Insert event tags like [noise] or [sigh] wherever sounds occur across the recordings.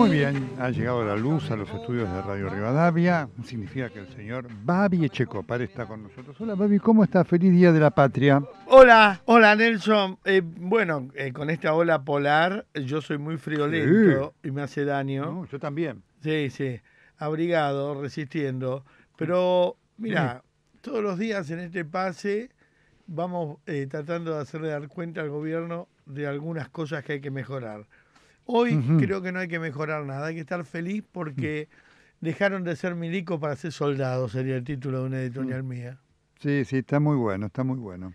Muy bien, ha llegado la luz a los estudios de Radio Rivadavia. Significa que el señor Babi Echecopar está con nosotros. Hola Babi, ¿cómo está? Feliz Día de la Patria. Hola, hola Nelson. Eh, bueno, eh, con esta ola polar yo soy muy friolento y me hace daño. yo también. Sí, sí, abrigado, resistiendo. Pero mira, todos los días en este pase vamos eh, tratando de hacerle dar cuenta al gobierno de algunas cosas que hay que mejorar. Hoy creo que no hay que mejorar nada, hay que estar feliz porque dejaron de ser milicos para ser soldados, sería el título de una editorial mm. mía. Sí, sí, está muy bueno, está muy bueno.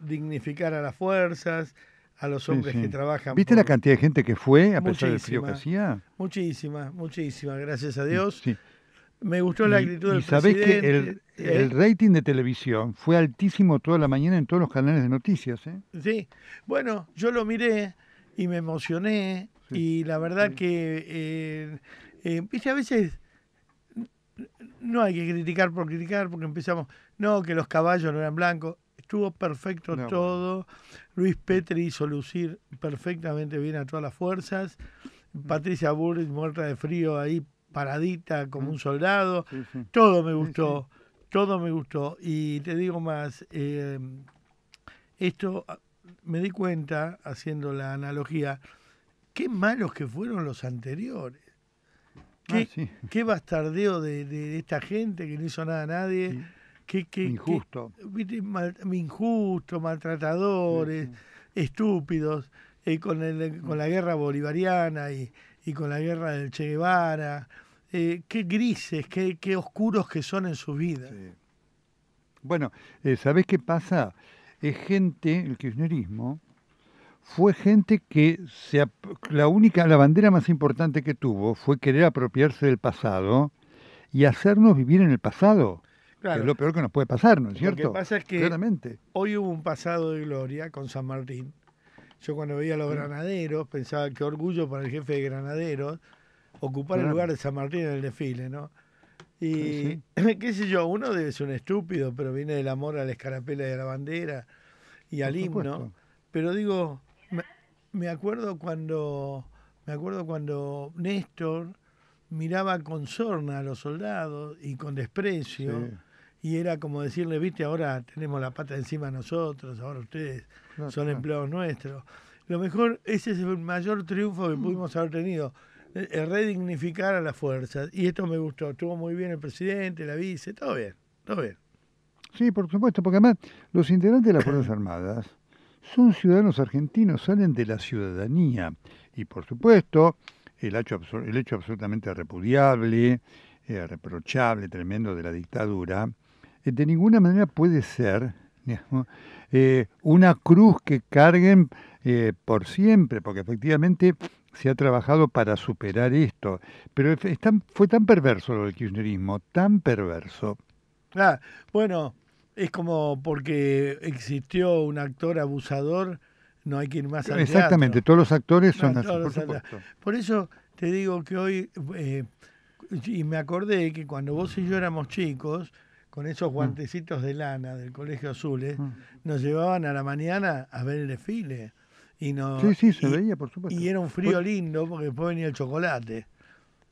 Dignificar a las fuerzas, a los hombres que trabajan. ¿Viste la cantidad de gente que fue a pesar del frío que hacía? Muchísima, muchísima, gracias a Dios. Sí. Me gustó la actitud y, del y que ¿eh? el, rating de televisión fue altísimo toda la mañana en todos los canales de noticias. ¿eh? Sí, bueno, yo lo miré y me emocioné y la verdad que, eh, eh, viste, a veces no hay que criticar por criticar porque empezamos, no, que los caballos no eran blancos, estuvo perfecto todo, Luis Petri hizo lucir perfectamente bien a todas las fuerzas, mm. Patricia Burris muerta de frío ahí paradita como mm. un soldado, todo me gustó, todo me gustó y te digo más, eh, esto me di cuenta, haciendo la analogía, qué malos que fueron los anteriores. Qué, ah, bastardeo de, esta gente que no hizo nada a nadie. Qué, injusto. injusto, maltratadores, estúpidos, eh, con, el, con la guerra bolivariana y, con la guerra del Che Guevara. Eh, qué grises, qué, oscuros que son en su vida. Bueno, eh, ¿sabés qué pasa? es gente, el kirchnerismo, fue gente que se, la única, la bandera más importante que tuvo fue querer apropiarse del pasado y hacernos vivir en el pasado. Claro. es lo peor que nos puede pasar, ¿no es cierto? Lo que pasa es que hoy hubo un pasado de gloria con San Martín. Yo cuando veía a los granaderos pensaba qué orgullo para el jefe de granaderos ocupar el lugar de San Martín en el desfile, ¿no? Y [laughs] qué sé yo, uno debe ser un estúpido, pero viene del amor a la escarapela y a la bandera y al himno. Pero digo, me, acuerdo cuando me acuerdo cuando Néstor miraba con sorna a los soldados y con desprecio. Y era como decirle, viste, ahora tenemos la pata encima de nosotros, ahora ustedes son empleados nuestros. Lo mejor, ese es el mayor triunfo que mm. pudimos haber tenido eh, eh, redignificar a las fuerzas. Y esto me gustó, estuvo muy bien el presidente, la vice, todo bien, todo bien. Sí, por supuesto, porque además los integrantes de las Fuerzas [coughs] Armadas son ciudadanos argentinos, salen de la ciudadanía. Y por supuesto, el hecho, absolutamente repudiable, eh, reprochable, tremendo de la dictadura, de ninguna manera puede ser [laughs] una cruz que carguen por siempre, porque efectivamente se ha trabajado para superar esto. Pero fue tan perverso lo del kirchnerismo, tan perverso. Ah, bueno, es como porque existió un actor abusador, no hay quien más allá. Exactamente, todos los actores son por eso te digo que hoy, eh, y me acordé que cuando vos y yo éramos chicos, con esos mm. guantecitos de lana del Colegio Azules, eh, mm. nos llevaban a la mañana a ver el desfile. Y era un frío lindo porque después venía el chocolate.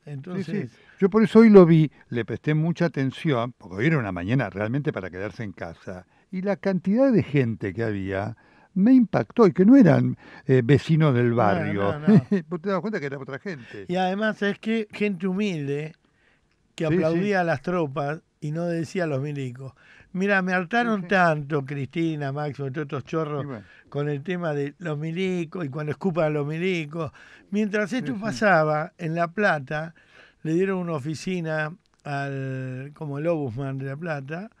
Entonces... Yo por eso hoy lo vi, le presté mucha atención, porque hoy era una mañana realmente para quedarse en casa, y la cantidad de gente que había me impactó, y que no eran eh, vecinos del barrio. No, [laughs] te das cuenta que era otra gente. Y además es que gente humilde que aplaudía a las tropas y no decía a los milicos. Mira, me hartaron tanto Cristina, Máximo, todos estos chorros con el tema de los milicos y cuando escupan a los milicos. Mientras esto pasaba, en La Plata le dieron una oficina al como el Obusman de La Plata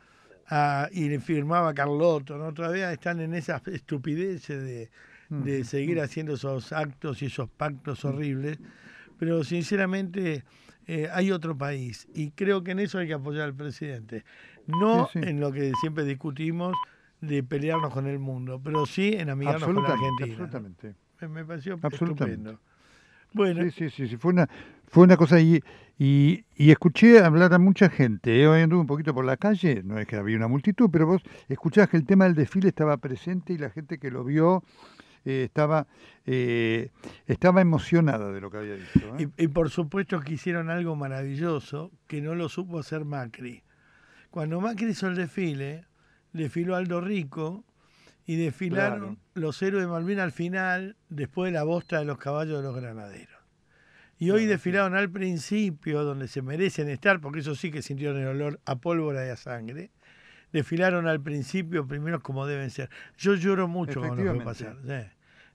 y le firmaba Carlotto. ¿no? Todavía están en esa estupideces de, seguir haciendo esos actos y esos pactos horribles. Pero sinceramente eh, hay otro país y creo que en eso hay que apoyar al presidente. No en lo que siempre discutimos de pelearnos con el mundo, pero sí en amigarnos con la gente. Absolutamente. Me, pareció absolutamente. estupendo. Bueno. Sí, sí, sí, fue una, cosa y, y, escuché hablar a mucha gente. Eh, Yo anduve un poquito por la calle, no es que había una multitud, pero vos escuchás que el tema del desfile estaba presente y la gente que lo vio eh, estaba, eh, estaba emocionada de lo que había visto. y por supuesto que hicieron algo maravilloso que no lo supo hacer Macri cuando Macri hizo el desfile, desfiló Aldo Rico y desfilaron los héroes de Malvinas al final, después de la bosta de los caballos de los granaderos. Y hoy desfilaron al principio, donde se merecen estar, porque eso sí que sintieron el olor a pólvora y a sangre. Desfilaron al principio, primero como deben ser. Yo lloro mucho cuando a pasar.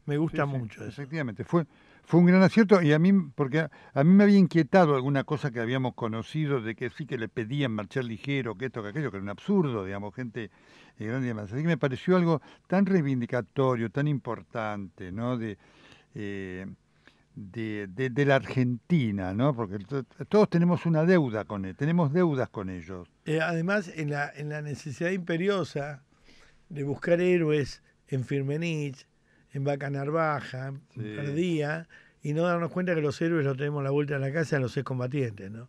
Me gusta mucho. exactamente. Efectivamente, fue, fue un gran acierto y a mí, porque a, mí me había inquietado alguna cosa que habíamos conocido de que sí que le pedían marchar ligero, que esto, que aquello, que era un absurdo, digamos, gente de eh, grande Así que me pareció algo tan reivindicatorio, tan importante, ¿no? De, eh, de, la Argentina, ¿no? Porque todos tenemos una deuda con él, tenemos deudas con ellos. Eh, además, en la, en la necesidad imperiosa de buscar héroes en Firmenich, en Vaca Narvaja, perdía, y no darnos cuenta que los héroes los tenemos la vuelta de la casa a los excombatientes, ¿no?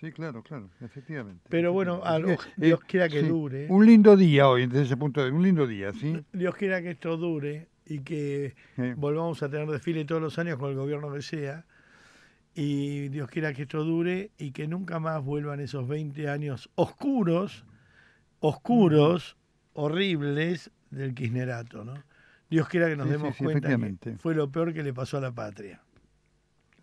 Sí, claro, claro, efectivamente. Pero bueno, Dios eh, quiera que dure. Un lindo día hoy, desde ese punto de vista, un lindo día, ¿sí? Dios quiera que esto dure y que volvamos a tener desfile todos los años con el gobierno que sea. Y Dios quiera que esto dure y que nunca más vuelvan esos 20 años oscuros, oscuros, mm. horribles del kirchnerato, ¿no? Dios quiera que nos demos cuenta que fue lo peor que le pasó a la patria.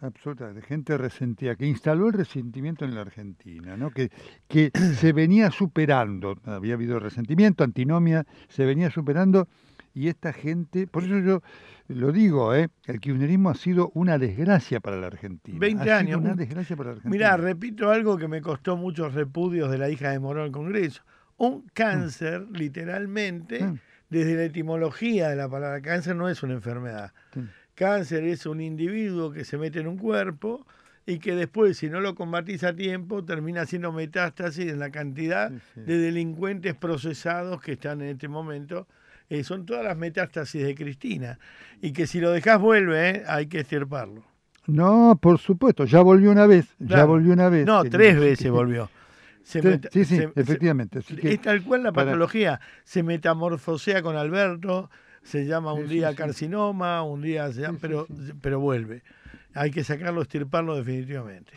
Absolutamente, gente resentida, que instaló el resentimiento en la Argentina, ¿no? que, que [clears throat] se venía superando, había habido resentimiento, antinomia, se venía superando y esta gente, por eso yo lo digo, ¿eh? el kirchnerismo ha sido una desgracia para la Argentina. Veinte años. una desgracia para la Argentina. Mirá, repito algo que me costó muchos repudios de la hija de Morón el Congreso. Un mm. cáncer, literalmente, mm desde la etimología de la palabra cáncer no es una enfermedad. Mm. Cáncer es un individuo que se mete en un cuerpo y que después, si no lo combatís a tiempo, termina siendo metástasis en la cantidad de delincuentes procesados que están en este momento. Eh, son todas las metástasis de Cristina. Y que si lo dejás vuelve, ¿eh? hay que estirparlo. No, por supuesto, ya volvió una vez, ya volvió una vez. No, tres veces volvió. [laughs] sí, sí, efectivamente. es tal cual la patología. Se metamorfosea con Alberto, se llama un día carcinoma, un día se llama, pero, pero vuelve. Hay que sacarlo, estirparlo definitivamente.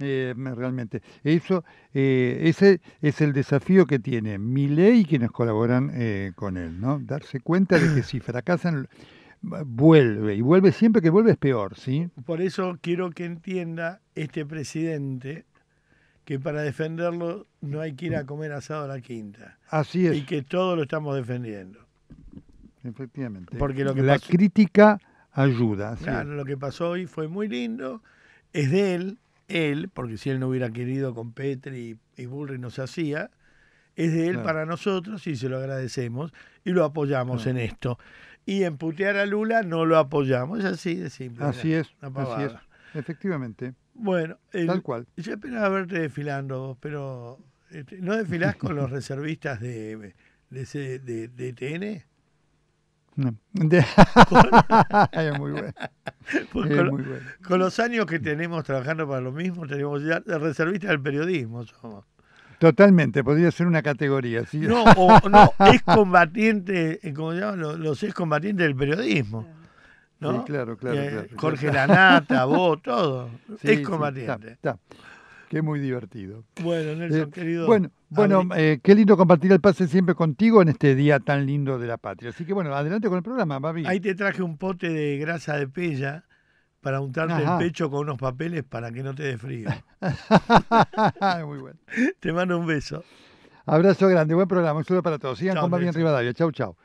Eh, realmente. Eso, eh, ese es el desafío que tiene Miley y quienes colaboran eh, con él, ¿no? Darse cuenta de que si fracasan, vuelve, y vuelve siempre que vuelve es peor, ¿sí? Por eso quiero que entienda este presidente que para defenderlo no hay que ir a comer asado a la quinta. Así es. Y que todo lo estamos defendiendo. Efectivamente. Porque lo que la crítica ayuda. Claro, lo que pasó hoy fue muy lindo. Es de él, él, porque si él no hubiera querido con Petri y, y Bullrich no se hacía, es de él para nosotros y se lo agradecemos y lo apoyamos en esto. Y en putear a Lula no lo apoyamos, es así de simple. Así es, así es, efectivamente. Bueno, Yo esperaba verte desfilando, pero este, ¿no desfilás con los reservistas de, de, de, No. muy bueno. Con, los años que tenemos trabajando para lo mismo, tenemos ya reservistas del periodismo. Totalmente, podría ser una categoría. No, o, no, excombatientes, eh, como llaman los, los combatientes del periodismo claro, claro. Eh, Jorge Lanata, vos, [laughs] todo. es combatiente. está, Qué muy divertido. Bueno, Nelson, eh, querido. Bueno, bueno eh, qué lindo compartir el pase siempre contigo en este día tan lindo de la patria. Así que bueno, adelante con el programa, Ahí te traje un pote de grasa de pella para untarte el pecho con unos papeles para que no te dé frío. [laughs] muy bueno. Te mando un beso. Abrazo grande, buen programa, un saludo para todos. Sigan con Babi en Rivadavia. Chau, chau.